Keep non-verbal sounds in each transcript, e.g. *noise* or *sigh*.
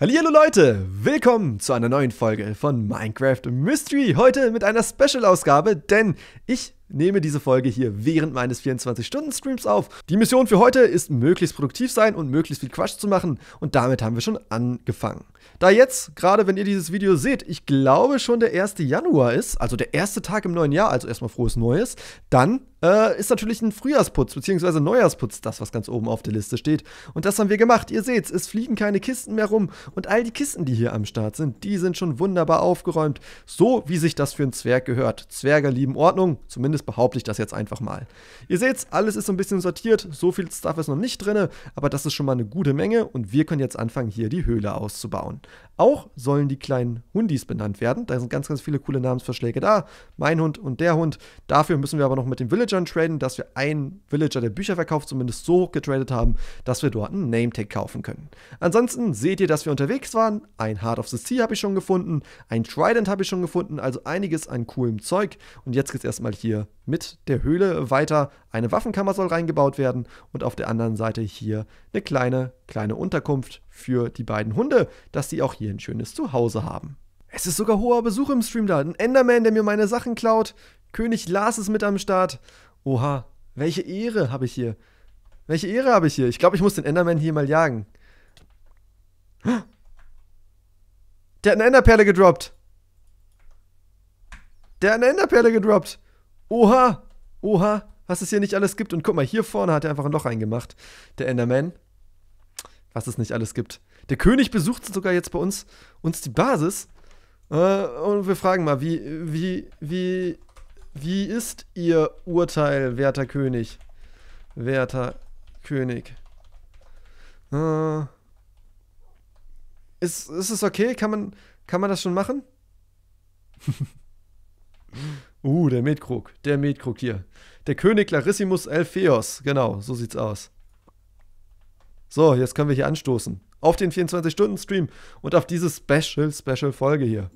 Hallo Leute, willkommen zu einer neuen Folge von Minecraft Mystery. Heute mit einer Special-Ausgabe, denn ich nehme diese Folge hier während meines 24-Stunden-Streams auf. Die Mission für heute ist möglichst produktiv sein und möglichst viel Quatsch zu machen und damit haben wir schon angefangen. Da jetzt, gerade wenn ihr dieses Video seht, ich glaube schon der 1. Januar ist, also der erste Tag im neuen Jahr, also erstmal frohes Neues, dann äh, ist natürlich ein Frühjahrsputz bzw. Neujahrsputz, das, was ganz oben auf der Liste steht. Und das haben wir gemacht. Ihr seht's, es fliegen keine Kisten mehr rum. Und all die Kisten, die hier am Start sind, die sind schon wunderbar aufgeräumt. So, wie sich das für einen Zwerg gehört. Zwerge lieben Ordnung, zumindest behaupte ich das jetzt einfach mal. Ihr seht's, alles ist so ein bisschen sortiert. So viel Stuff ist noch nicht drin, aber das ist schon mal eine gute Menge. Und wir können jetzt anfangen, hier die Höhle auszubauen. Auch sollen die kleinen Hundis benannt werden. Da sind ganz, ganz viele coole Namensverschläge da. Mein Hund und der Hund. Dafür müssen wir aber noch mit dem Village Villagern traden, dass wir einen Villager, der Bücher verkauft, zumindest so hoch getradet haben, dass wir dort einen Nametag kaufen können. Ansonsten seht ihr, dass wir unterwegs waren. Ein Heart of the Sea habe ich schon gefunden, ein Trident habe ich schon gefunden, also einiges an coolem Zeug. Und jetzt geht es erstmal hier mit der Höhle weiter. Eine Waffenkammer soll reingebaut werden und auf der anderen Seite hier eine kleine, kleine Unterkunft für die beiden Hunde, dass sie auch hier ein schönes Zuhause haben. Es ist sogar hoher Besuch im Stream da. Ein Enderman, der mir meine Sachen klaut. König Lars ist mit am Start. Oha, welche Ehre habe ich hier. Welche Ehre habe ich hier? Ich glaube, ich muss den Enderman hier mal jagen. Der hat eine Enderperle gedroppt. Der hat eine Enderperle gedroppt. Oha, oha, was es hier nicht alles gibt. Und guck mal, hier vorne hat er einfach ein Loch reingemacht. Der Enderman. Was es nicht alles gibt. Der König besucht sogar jetzt bei uns, uns die Basis. Äh, und wir fragen mal, wie, wie, wie wie ist Ihr Urteil, werter König? Werter König. Äh, ist, ist es okay? Kann man, kann man das schon machen? *laughs* uh, der Medkrug. Der Medkrug hier. Der König Clarissimus Elpheos. Genau, so sieht's aus. So, jetzt können wir hier anstoßen. Auf den 24-Stunden-Stream und auf diese Special-Special-Folge hier.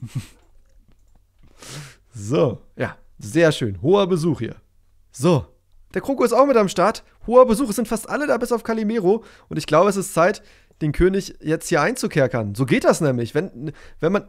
*laughs* So, ja, sehr schön. Hoher Besuch hier. So, der Kroko ist auch mit am Start. Hoher Besuch, es sind fast alle da, bis auf Calimero. Und ich glaube, es ist Zeit, den König jetzt hier einzukerkern. So geht das nämlich. Wenn, wenn man.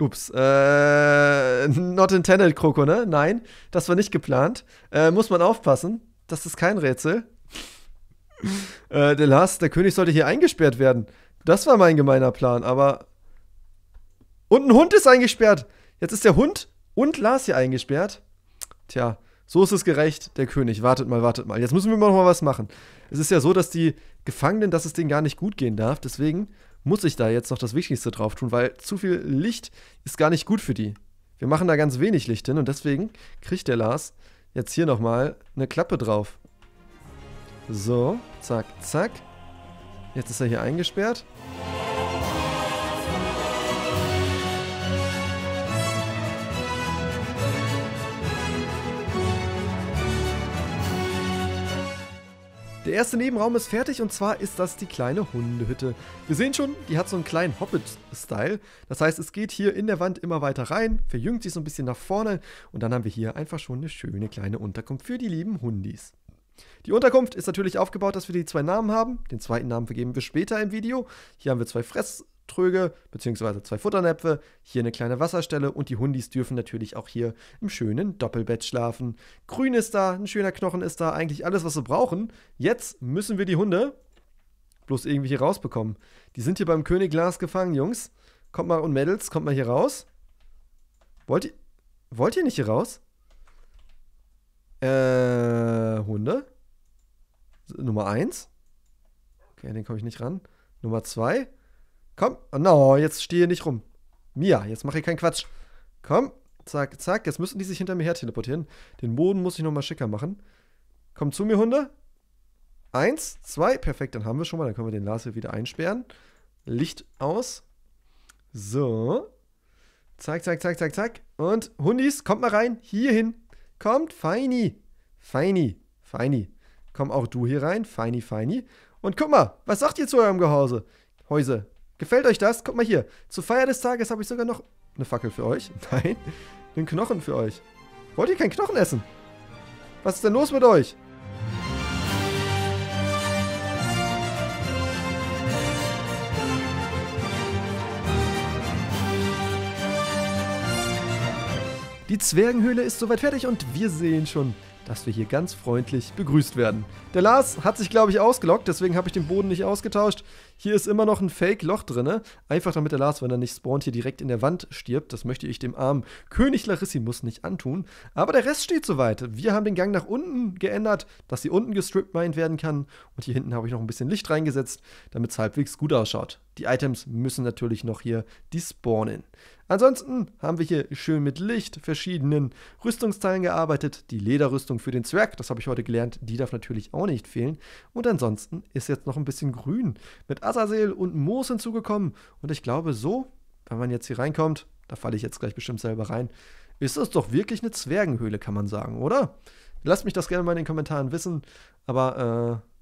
Ups, äh, *laughs* not intended, Kroko, ne? Nein, das war nicht geplant. Äh, muss man aufpassen. Das ist kein Rätsel. äh, der Lars, der König sollte hier eingesperrt werden. Das war mein gemeiner Plan, aber und ein Hund ist eingesperrt. Jetzt ist der Hund und Lars hier eingesperrt. Tja, so ist es gerecht, der König. Wartet mal, wartet mal. Jetzt müssen wir noch mal was machen. Es ist ja so, dass die Gefangenen, dass es denen gar nicht gut gehen darf. Deswegen muss ich da jetzt noch das Wichtigste drauf tun, weil zu viel Licht ist gar nicht gut für die. Wir machen da ganz wenig Licht hin und deswegen kriegt der Lars jetzt hier nochmal eine Klappe drauf. So, zack, zack. Jetzt ist er hier eingesperrt. Der erste Nebenraum ist fertig und zwar ist das die kleine Hundehütte. Wir sehen schon, die hat so einen kleinen Hobbit-Style. Das heißt, es geht hier in der Wand immer weiter rein, verjüngt sich so ein bisschen nach vorne und dann haben wir hier einfach schon eine schöne kleine Unterkunft für die lieben Hundis. Die Unterkunft ist natürlich aufgebaut, dass wir die zwei Namen haben. Den zweiten Namen vergeben wir später im Video. Hier haben wir zwei Fress Tröge bzw. zwei Futternäpfe, hier eine kleine Wasserstelle und die Hundis dürfen natürlich auch hier im schönen Doppelbett schlafen. Grün ist da, ein schöner Knochen ist da, eigentlich alles, was wir brauchen. Jetzt müssen wir die Hunde bloß irgendwie hier rausbekommen. Die sind hier beim König Lars gefangen, Jungs. Kommt mal und Mädels, kommt mal hier raus. Wollt ihr, wollt ihr nicht hier raus? Äh, Hunde? Nummer 1? Okay, den komme ich nicht ran. Nummer 2? Komm. Oh, no, jetzt stehe nicht rum. Mia, jetzt mache ich keinen Quatsch. Komm. Zack, zack. Jetzt müssen die sich hinter mir her teleportieren. Den Boden muss ich nochmal schicker machen. Komm zu mir, Hunde. Eins, zwei. Perfekt, dann haben wir schon mal. Dann können wir den Lars hier wieder einsperren. Licht aus. So. Zack, zack, zack, zack, zack. Und Hundis, kommt mal rein. Hier hin. Kommt, Feini. Feini. Feini. Komm auch du hier rein. Feini, Feini. Und guck mal, was sagt ihr zu eurem Gehäuse? Häuse, Gefällt euch das? Guckt mal hier. Zur Feier des Tages habe ich sogar noch eine Fackel für euch. *laughs* Nein, einen Knochen für euch. Wollt ihr keinen Knochen essen? Was ist denn los mit euch? Die Zwergenhöhle ist soweit fertig und wir sehen schon dass wir hier ganz freundlich begrüßt werden. Der Lars hat sich, glaube ich, ausgelockt, deswegen habe ich den Boden nicht ausgetauscht. Hier ist immer noch ein Fake-Loch drin, einfach damit der Lars, wenn er nicht spawnt, hier direkt in der Wand stirbt. Das möchte ich dem armen König Larissimus nicht antun. Aber der Rest steht soweit. Wir haben den Gang nach unten geändert, dass sie unten gestrippt mined werden kann. Und hier hinten habe ich noch ein bisschen Licht reingesetzt, damit es halbwegs gut ausschaut. Die Items müssen natürlich noch hier despawnen. Ansonsten haben wir hier schön mit Licht, verschiedenen Rüstungsteilen gearbeitet. Die Lederrüstung für den Zwerg, das habe ich heute gelernt, die darf natürlich auch nicht fehlen. Und ansonsten ist jetzt noch ein bisschen Grün mit Azazel und Moos hinzugekommen. Und ich glaube, so, wenn man jetzt hier reinkommt, da falle ich jetzt gleich bestimmt selber rein, ist das doch wirklich eine Zwergenhöhle, kann man sagen, oder? Lasst mich das gerne mal in den Kommentaren wissen. Aber äh,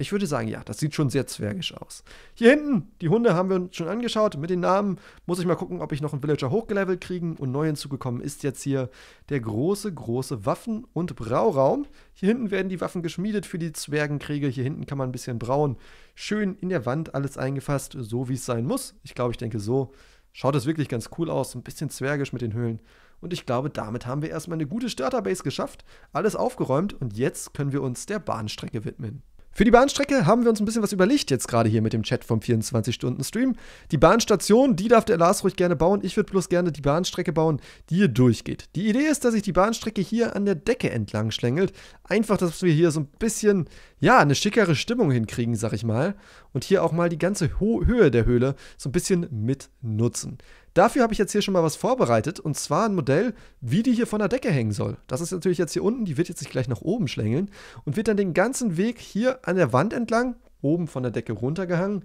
ich würde sagen, ja, das sieht schon sehr zwergisch aus. Hier hinten, die Hunde haben wir uns schon angeschaut. Mit den Namen muss ich mal gucken, ob ich noch einen Villager hochgelevelt kriegen. Und neu hinzugekommen ist jetzt hier der große, große Waffen- und Brauraum. Hier hinten werden die Waffen geschmiedet für die Zwergenkriege. Hier hinten kann man ein bisschen brauen. Schön in der Wand alles eingefasst, so wie es sein muss. Ich glaube, ich denke, so schaut es wirklich ganz cool aus. Ein bisschen zwergisch mit den Höhlen. Und ich glaube, damit haben wir erstmal eine gute Starterbase geschafft, alles aufgeräumt und jetzt können wir uns der Bahnstrecke widmen. Für die Bahnstrecke haben wir uns ein bisschen was überlegt, jetzt gerade hier mit dem Chat vom 24-Stunden-Stream. Die Bahnstation, die darf der Lars ruhig gerne bauen. Ich würde bloß gerne die Bahnstrecke bauen, die hier durchgeht. Die Idee ist, dass sich die Bahnstrecke hier an der Decke entlang schlängelt. Einfach, dass wir hier so ein bisschen, ja, eine schickere Stimmung hinkriegen, sag ich mal. Und hier auch mal die ganze Ho Höhe der Höhle so ein bisschen mit nutzen. Dafür habe ich jetzt hier schon mal was vorbereitet und zwar ein Modell, wie die hier von der Decke hängen soll. Das ist natürlich jetzt hier unten, die wird jetzt sich gleich nach oben schlängeln und wird dann den ganzen Weg hier an der Wand entlang, oben von der Decke runtergehangen,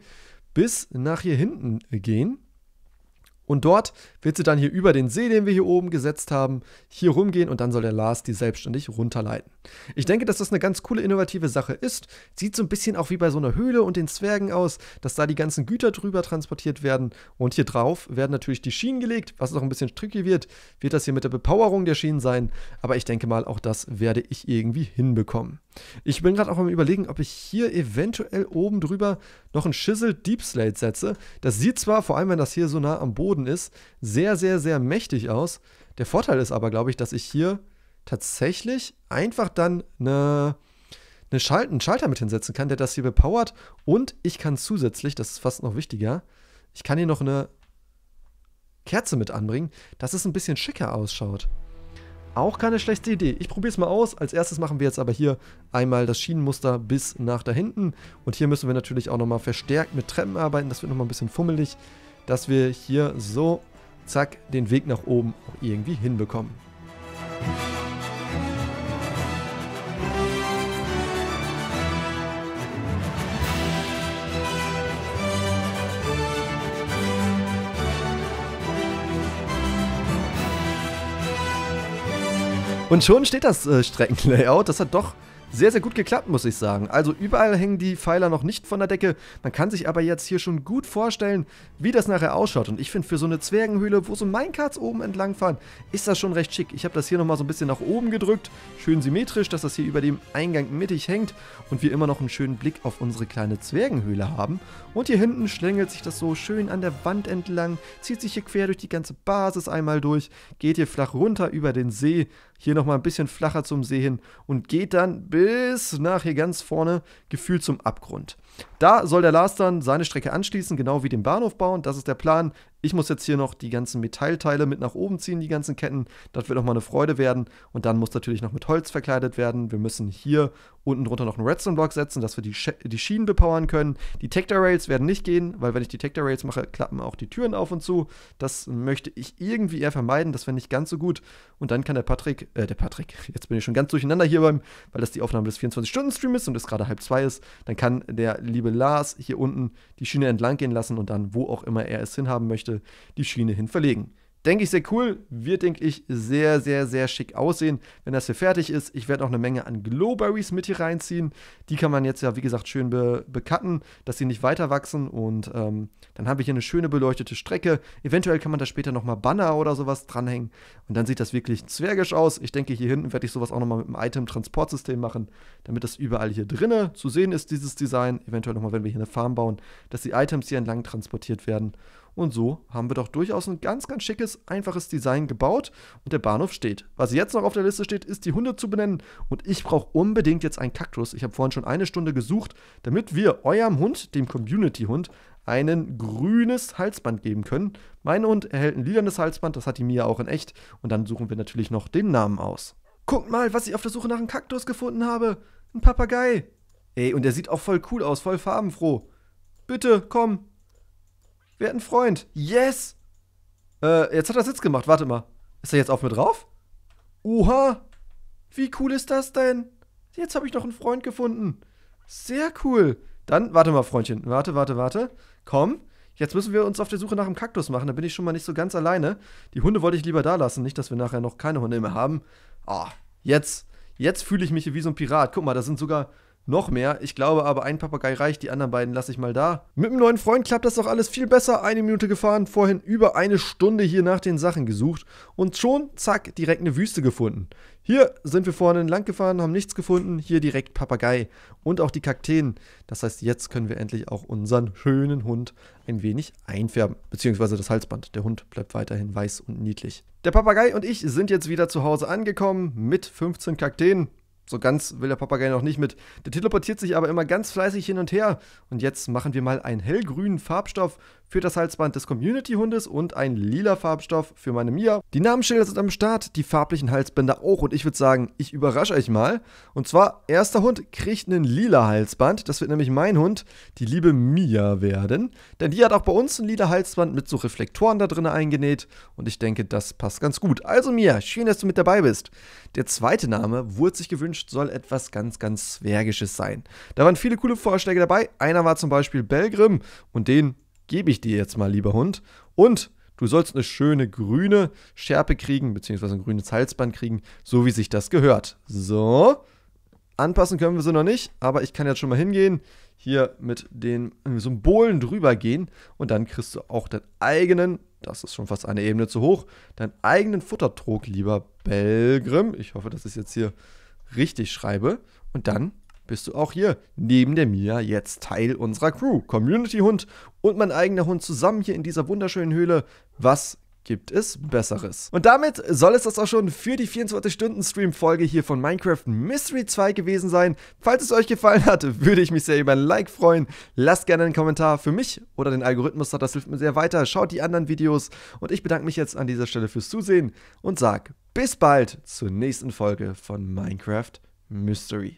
bis nach hier hinten gehen. Und dort wird sie dann hier über den See, den wir hier oben gesetzt haben, hier rumgehen und dann soll der Lars die selbstständig runterleiten. Ich denke, dass das eine ganz coole, innovative Sache ist. Sieht so ein bisschen auch wie bei so einer Höhle und den Zwergen aus, dass da die ganzen Güter drüber transportiert werden und hier drauf werden natürlich die Schienen gelegt, was noch ein bisschen tricky wird. Wird das hier mit der Bepowerung der Schienen sein, aber ich denke mal, auch das werde ich irgendwie hinbekommen. Ich bin gerade auch am überlegen, ob ich hier eventuell oben drüber noch ein Schissel Deep Slate setze. Das sieht zwar, vor allem wenn das hier so nah am Boden Boden ist, sehr, sehr, sehr mächtig aus. Der Vorteil ist aber, glaube ich, dass ich hier tatsächlich einfach dann eine, eine Schal einen Schalter mit hinsetzen kann, der das hier bepowert. Und ich kann zusätzlich, das ist fast noch wichtiger, ich kann hier noch eine Kerze mit anbringen, dass es ein bisschen schicker ausschaut. Auch keine schlechte Idee. Ich probiere es mal aus. Als erstes machen wir jetzt aber hier einmal das Schienenmuster bis nach da hinten. Und hier müssen wir natürlich auch nochmal verstärkt mit Treppen arbeiten. Das wird nochmal ein bisschen fummelig dass wir hier so, zack, den Weg nach oben auch irgendwie hinbekommen. Und schon steht das äh, Streckenlayout. Das hat doch sehr, sehr gut geklappt, muss ich sagen. Also überall hängen die Pfeiler noch nicht von der Decke. Man kann sich aber jetzt hier schon gut vorstellen, wie das nachher ausschaut. Und ich finde, für so eine Zwergenhöhle, wo so Minecarts oben entlang fahren, ist das schon recht schick. Ich habe das hier nochmal so ein bisschen nach oben gedrückt. Schön symmetrisch, dass das hier über dem Eingang mittig hängt. Und wir immer noch einen schönen Blick auf unsere kleine Zwergenhöhle haben. Und hier hinten schlängelt sich das so schön an der Wand entlang. Zieht sich hier quer durch die ganze Basis einmal durch. Geht hier flach runter über den See hier nochmal ein bisschen flacher zum See hin und geht dann bis nach hier ganz vorne gefühlt zum Abgrund. Da soll der Lars dann seine Strecke anschließen, genau wie den Bahnhof bauen. Das ist der Plan. Ich muss jetzt hier noch die ganzen Metallteile mit nach oben ziehen, die ganzen Ketten. Das wird nochmal eine Freude werden. Und dann muss natürlich noch mit Holz verkleidet werden. Wir müssen hier unten drunter noch einen Redstone-Block setzen, dass wir die, Sch die Schienen bepowern können. Die Tector-Rails werden nicht gehen, weil wenn ich die Tector-Rails mache, klappen auch die Türen auf und zu. Das möchte ich irgendwie eher vermeiden. Das wäre nicht ganz so gut. Und dann kann der Patrick, äh, der Patrick, *laughs* jetzt bin ich schon ganz durcheinander hier beim, weil das die Aufnahme des 24 stunden streams ist und es gerade halb zwei ist. Dann kann der liebe Lars hier unten die Schiene entlang gehen lassen und dann, wo auch immer er es hinhaben möchte, die Schiene hin verlegen. Denke ich sehr cool, wird, denke ich, sehr, sehr, sehr schick aussehen, wenn das hier fertig ist. Ich werde auch eine Menge an Glowberries mit hier reinziehen. Die kann man jetzt ja, wie gesagt, schön be bekatten, dass sie nicht weiter wachsen. Und ähm, dann habe ich hier eine schöne beleuchtete Strecke. Eventuell kann man da später nochmal Banner oder sowas dranhängen. Und dann sieht das wirklich zwergisch aus. Ich denke, hier hinten werde ich sowas auch nochmal mit einem Item-Transportsystem machen, damit das überall hier drinne zu sehen ist, dieses Design. Eventuell nochmal, wenn wir hier eine Farm bauen, dass die Items hier entlang transportiert werden. Und so haben wir doch durchaus ein ganz, ganz schickes, einfaches Design gebaut und der Bahnhof steht. Was jetzt noch auf der Liste steht, ist die Hunde zu benennen. Und ich brauche unbedingt jetzt einen Kaktus. Ich habe vorhin schon eine Stunde gesucht, damit wir eurem Hund, dem Community-Hund, ein grünes Halsband geben können. Mein Hund erhält ein lilanes Halsband, das hat die Mia auch in echt. Und dann suchen wir natürlich noch den Namen aus. Guckt mal, was ich auf der Suche nach einem Kaktus gefunden habe. Ein Papagei. Ey, und der sieht auch voll cool aus, voll farbenfroh. Bitte, komm, Wer hat einen Freund. Yes! Äh, jetzt hat er Sitz gemacht. Warte mal. Ist er jetzt auf mir drauf? Oha! Wie cool ist das denn? Jetzt habe ich noch einen Freund gefunden. Sehr cool. Dann, warte mal, Freundchen. Warte, warte, warte. Komm. Jetzt müssen wir uns auf der Suche nach einem Kaktus machen. Da bin ich schon mal nicht so ganz alleine. Die Hunde wollte ich lieber da lassen. Nicht, dass wir nachher noch keine Hunde mehr haben. Ah, oh, jetzt. Jetzt fühle ich mich wie so ein Pirat. Guck mal, da sind sogar noch mehr. Ich glaube aber, ein Papagei reicht, die anderen beiden lasse ich mal da. Mit dem neuen Freund klappt das doch alles viel besser. Eine Minute gefahren, vorhin über eine Stunde hier nach den Sachen gesucht und schon, zack, direkt eine Wüste gefunden. Hier sind wir vorne lang gefahren, haben nichts gefunden. Hier direkt Papagei und auch die Kakteen. Das heißt, jetzt können wir endlich auch unseren schönen Hund ein wenig einfärben. Beziehungsweise das Halsband. Der Hund bleibt weiterhin weiß und niedlich. Der Papagei und ich sind jetzt wieder zu Hause angekommen mit 15 Kakteen. So ganz will der Papagei noch nicht mit. Der teleportiert sich aber immer ganz fleißig hin und her. Und jetzt machen wir mal einen hellgrünen Farbstoff für das Halsband des Community-Hundes und ein lila Farbstoff für meine Mia. Die Namensschilder sind am Start, die farblichen Halsbänder auch und ich würde sagen, ich überrasche euch mal. Und zwar, erster Hund kriegt einen lila Halsband, das wird nämlich mein Hund, die liebe Mia werden. Denn die hat auch bei uns ein lila Halsband mit so Reflektoren da drin eingenäht und ich denke, das passt ganz gut. Also Mia, schön, dass du mit dabei bist. Der zweite Name, wurde sich gewünscht, soll etwas ganz, ganz Zwergisches sein. Da waren viele coole Vorschläge dabei. Einer war zum Beispiel Belgrim und den gebe ich dir jetzt mal, lieber Hund. Und du sollst eine schöne grüne Schärpe kriegen, beziehungsweise ein grünes Halsband kriegen, so wie sich das gehört. So. Anpassen können wir sie noch nicht, aber ich kann jetzt schon mal hingehen, hier mit den Symbolen drüber gehen und dann kriegst du auch deinen eigenen, das ist schon fast eine Ebene zu hoch, deinen eigenen Futtertrog, lieber Belgrim. Ich hoffe, dass ich es jetzt hier richtig schreibe. Und dann bist du auch hier neben der Mia jetzt Teil unserer Crew. Community-Hund und mein eigener Hund zusammen hier in dieser wunderschönen Höhle. Was gibt es Besseres. Und damit soll es das auch schon für die 24-Stunden-Stream-Folge hier von Minecraft Mystery 2 gewesen sein. Falls es euch gefallen hat, *laughs* würde ich mich sehr über ein Like freuen. Lasst gerne einen Kommentar für mich oder den Algorithmus das hilft mir sehr weiter. Schaut die anderen Videos und ich bedanke mich jetzt an dieser Stelle fürs Zusehen und sage bis bald zur nächsten Folge von Minecraft Mystery.